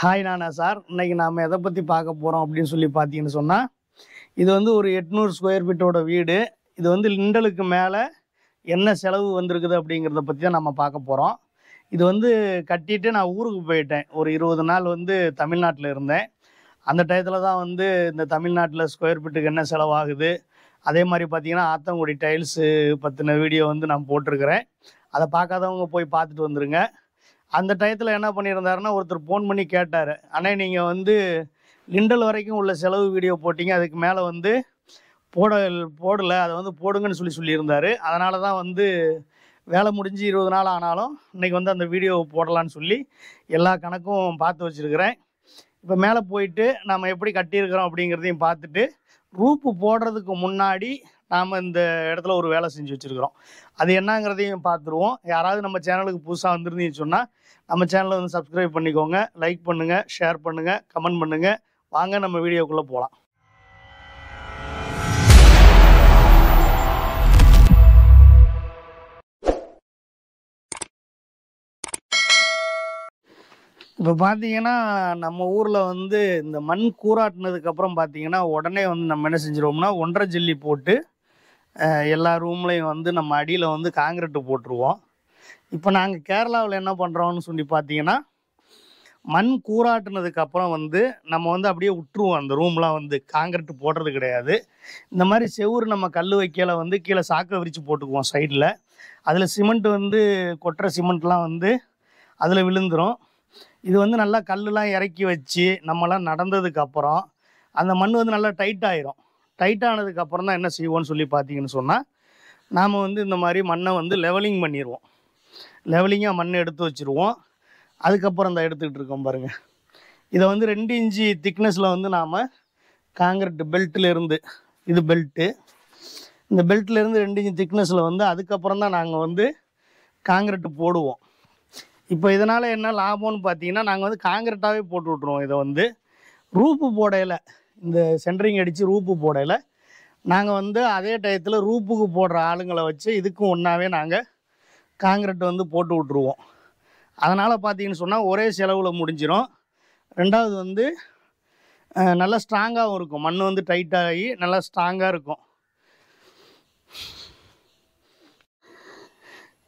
hi நானா sir இன்னைக்கு நாம் எதை பற்றி பார்க்க போகிறோம் அப்படின்னு சொல்லி பார்த்தீங்கன்னு சொன்னால் இது வந்து ஒரு எட்நூறு ஸ்கொயர் ஃபீட்டோட வீடு இது வந்து லிண்டலுக்கு மேலே என்ன செலவு வந்திருக்குது அப்படிங்கிறத பற்றி தான் நம்ம பார்க்க போகிறோம் இது வந்து கட்டிட்டு நான் ஊருக்கு போயிட்டேன் ஒரு இருபது நாள் வந்து தமிழ்நாட்டில் இருந்தேன் அந்த டயத்தில் தான் வந்து இந்த தமிழ்நாட்டில் ஸ்கொயர் ஃபீட்டுக்கு என்ன செலவாகுது அதே மாதிரி பார்த்தீங்கன்னா ஆத்தங்குடி டைல்ஸு பற்றின வீடியோ வந்து நான் போட்டிருக்கிறேன் அதை பார்க்காதவங்க போய் பார்த்துட்டு வந்துருங்க அந்த டயத்தில் என்ன பண்ணியிருந்தாருன்னா ஒருத்தர் ஃபோன் பண்ணி கேட்டார் ஆனால் நீங்கள் வந்து லிண்டல் வரைக்கும் உள்ள செலவு வீடியோ போட்டிங்க அதுக்கு மேலே வந்து போட போடலை அதை வந்து போடுங்கன்னு சொல்லி சொல்லியிருந்தார் அதனால தான் வந்து வேலை முடிஞ்சு இருபது நாள் ஆனாலும் இன்றைக்கி வந்து அந்த வீடியோ போடலான்னு சொல்லி எல்லா கணக்கும் பார்த்து வச்சுருக்கிறேன் இப்போ மேலே போயிட்டு நம்ம எப்படி கட்டியிருக்கிறோம் அப்படிங்கிறதையும் பார்த்துட்டு ரூப்பு போடுறதுக்கு முன்னாடி நாம் இந்த இடத்துல ஒரு வேலை செஞ்சு வச்சுருக்கிறோம் அது என்னங்கிறதையும் பார்த்துருவோம் யாராவது நம்ம சேனலுக்கு புதுசாக வந்துருந்தீங்கன்னு சொன்னால் நம்ம சேனலை வந்து சப்ஸ்கிரைப் பண்ணிக்கோங்க லைக் பண்ணுங்கள் ஷேர் பண்ணுங்கள் கமெண்ட் பண்ணுங்கள் வாங்க நம்ம வீடியோக்குள்ளே போகலாம் இப்போ பார்த்தீங்கன்னா நம்ம ஊரில் வந்து இந்த மண் கூறாட்டினதுக்கப்புறம் பார்த்தீங்கன்னா உடனே வந்து நம்ம என்ன செஞ்சிருவோம்னா ஒன்றரை ஜல்லி போட்டு எல்லா ரூம்லையும் வந்து நம்ம அடியில் வந்து காங்கிரட்டு போட்டுருவோம் இப்போ நாங்கள் கேரளாவில் என்ன பண்ணுறோம்னு சொல்லி பார்த்தீங்கன்னா மண் கூறாட்டினதுக்கு அப்புறம் வந்து நம்ம வந்து அப்படியே விட்டுருவோம் அந்த ரூம்லாம் வந்து காங்கிரட்டு போடுறது கிடையாது இந்த மாதிரி செவுறு நம்ம கல் வைக்கல வந்து கீழே சாக்கை விரித்து போட்டுக்குவோம் சைடில் அதில் சிமெண்ட் வந்து கொட்டுற சிமெண்ட்லாம் வந்து அதில் விழுந்துடும் இது வந்து நல்லா கல்லுலாம் இறக்கி வச்சு நம்மலாம் நடந்ததுக்கு அப்புறம் அந்த மண் வந்து நல்லா டைட் ஆயிரும் டைட் ஆனதுக்கு அப்புறம் தான் என்ன செய்வோம்னு சொல்லி பார்த்தீங்கன்னு சொன்னால் நாம் வந்து இந்த மாதிரி மண்ணை வந்து லெவலிங் பண்ணிடுவோம் லெவலிங்காக மண்ணை எடுத்து வச்சுருவோம் அதுக்கப்புறம் தான் எடுத்துக்கிட்டு இருக்கோம் பாருங்கள் இதை வந்து ரெண்டு இன்ச்சு திக்னஸில் வந்து நாம் காங்கிரட் பெல்ட்டிலேருந்து இது பெல்ட்டு இந்த பெல்ட்லேருந்து ரெண்டு இன்ச்சு திக்னஸில் வந்து அதுக்கப்புறம் தான் நாங்கள் வந்து காங்கிரட்டு போடுவோம் இப்போ இதனால் என்ன லாபம்னு பார்த்தீங்கன்னா நாங்கள் வந்து காங்கிரட்டாகவே போட்டு விட்ருவோம் இதை வந்து ரூப்பு போடையில் இந்த சென்ட்ரிங் அடித்து ரூப்பு போடையில் நாங்கள் வந்து அதே டயத்தில் ரூப்புக்கு போடுற ஆளுங்களை வச்சு இதுக்கும் ஒன்றாவே நாங்கள் காங்கிரட் வந்து போட்டு விட்ருவோம் அதனால் பார்த்தீங்கன்னு சொன்னால் ஒரே செலவில் முடிஞ்சிடும் ரெண்டாவது வந்து நல்லா ஸ்ட்ராங்காகவும் இருக்கும் மண் வந்து டைட்டாகி நல்லா ஸ்ட்ராங்காக இருக்கும்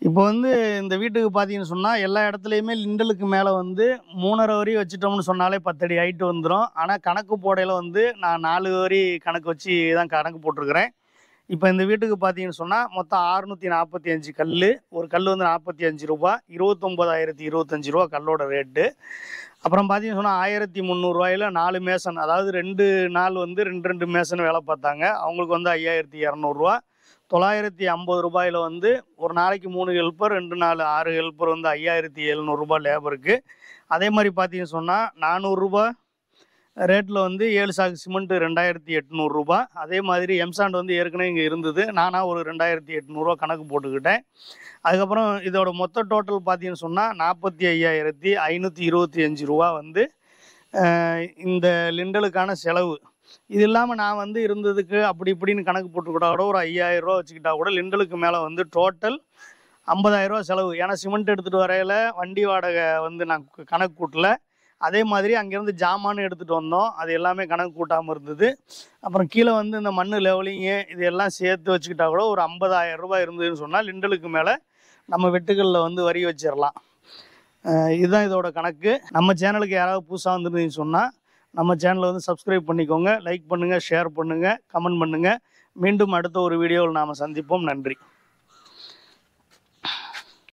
இப்போ வந்து இந்த வீட்டுக்கு பார்த்தீங்கன்னு சொன்னால் எல்லா இடத்துலையுமே லிண்டலுக்கு மேலே வந்து மூணரை வரி வச்சுட்டோம்னு சொன்னாலே பத்தடி ஹைட்டு வந்துடும் ஆனால் கணக்கு போடையில் வந்து நான் நாலு வரி கணக்கு வச்சு தான் கணக்கு போட்டிருக்கிறேன் இப்போ இந்த வீட்டுக்கு பார்த்தீங்கன்னு சொன்னால் மொத்தம் ஆறுநூற்றி நாற்பத்தி அஞ்சு கல் ஒரு கல் வந்து நாற்பத்தி அஞ்சு ரூபா இருபத்தொம்போதாயிரத்தி இருபத்தஞ்சி ரூபா கல்லோட ரேட்டு அப்புறம் பார்த்தீங்கன்னு சொன்னால் ஆயிரத்தி முந்நூறுவாயில் நாலு மேசன் அதாவது ரெண்டு நாள் வந்து ரெண்டு ரெண்டு மேசன் வேலை பார்த்தாங்க அவங்களுக்கு வந்து ஐயாயிரத்தி இரநூறுவா தொள்ளாயிரத்தி ஐம்பது ரூபாயில் வந்து ஒரு நாளைக்கு மூணு ஹெல்ப்பர் ரெண்டு நாலு ஆறு ஹெல்ப்பர் வந்து ஐயாயிரத்தி எழுநூறுபா லேபருக்கு அதே மாதிரி பார்த்தீங்கன்னு சொன்னால் நானூறுரூபா ரேட்டில் வந்து ஏழு சாக்கு சிமெண்ட்டு ரெண்டாயிரத்தி எட்நூறுரூபா அதே மாதிரி எம்சாண்ட் வந்து ஏற்கனவே இங்கே இருந்தது நானாக ஒரு ரெண்டாயிரத்தி எட்நூறுரூவா கணக்கு போட்டுக்கிட்டேன் அதுக்கப்புறம் இதோட மொத்த டோட்டல் பார்த்தீங்கன்னு சொன்னால் நாற்பத்தி ஐயாயிரத்தி ஐநூற்றி இருபத்தி அஞ்சு ரூபா வந்து இந்த லிண்டலுக்கான செலவு இது இல்லாமல் நான் வந்து இருந்ததுக்கு அப்படி இப்படின்னு கணக்கு போட்டுக்கூட கூட ஒரு ஐயாயிரம் ரூபா வச்சுக்கிட்டா கூட லிண்டலுக்கு மேலே வந்து டோட்டல் ஐம்பதாயிரரூவா செலவு ஏன்னா சிமெண்ட் எடுத்துகிட்டு வரையில வண்டி வாடகை வந்து நான் கணக்கு கூட்டல அதே மாதிரி அங்கேருந்து ஜாமான் எடுத்துகிட்டு வந்தோம் அது எல்லாமே கணக்கு கூட்டாமல் இருந்தது அப்புறம் கீழே வந்து இந்த மண் லெவலிங்கு இது எல்லாம் சேர்த்து வச்சுக்கிட்டா கூட ஒரு ஐம்பதாயிரம் ரூபாய் இருந்ததுன்னு சொன்னால் லிண்டலுக்கு மேலே நம்ம வெட்டுகளில் வந்து வரி வச்சிடலாம் இதுதான் இதோட கணக்கு நம்ம சேனலுக்கு யாராவது புதுசாக வந்துருந்தீங்கன்னு சொன்னால் நம்ம சேனலை வந்து சப்ஸ்கிரைப் பண்ணிக்கோங்க லைக் பண்ணுங்கள் ஷேர் பண்ணுங்கள் கமெண்ட் பண்ணுங்கள் மீண்டும் அடுத்த ஒரு வீடியோவில் நாம் சந்திப்போம் நன்றி